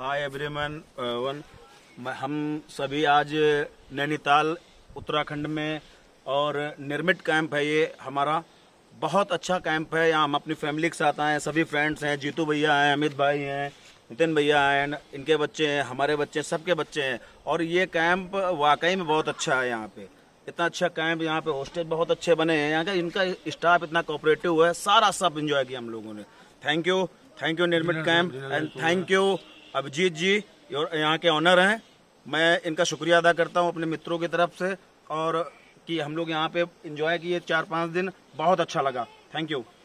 हाय man one हम सभी आज नैनीताल उत्तराखंड में और निर्मित कैंप है ये हमारा बहुत अच्छा कैंप है यहाँ हम अपनी फैमिली के साथ आए हैं सभी फ्रेंड्स हैं जीतू भैया हैं अमित भाई हैं नितिन भैया हैं इनके बच्चे हैं हमारे बच्चे सबके बच्चे हैं और ये कैंप वाकई में बहुत अच्छा है यहाँ पे इतना अच्छा कैंप यहाँ पे हॉस्टेल बहुत अच्छे बने हैं यहाँ का इनका स्टाफ इतना कोऑपरेटिव है सारा सब इन्जॉय किया हम लोगों ने थैंक यू थैंक यू निर्मित camp and thank you Abhijit ji यहाँ के ऑनर हैं मैं इनका शुक्रिया अदा करता हूँ अपने मित्रों की तरफ से और कि हम लोग यहाँ पे इंजॉय किए चार पाँच दिन बहुत अच्छा लगा थैंक यू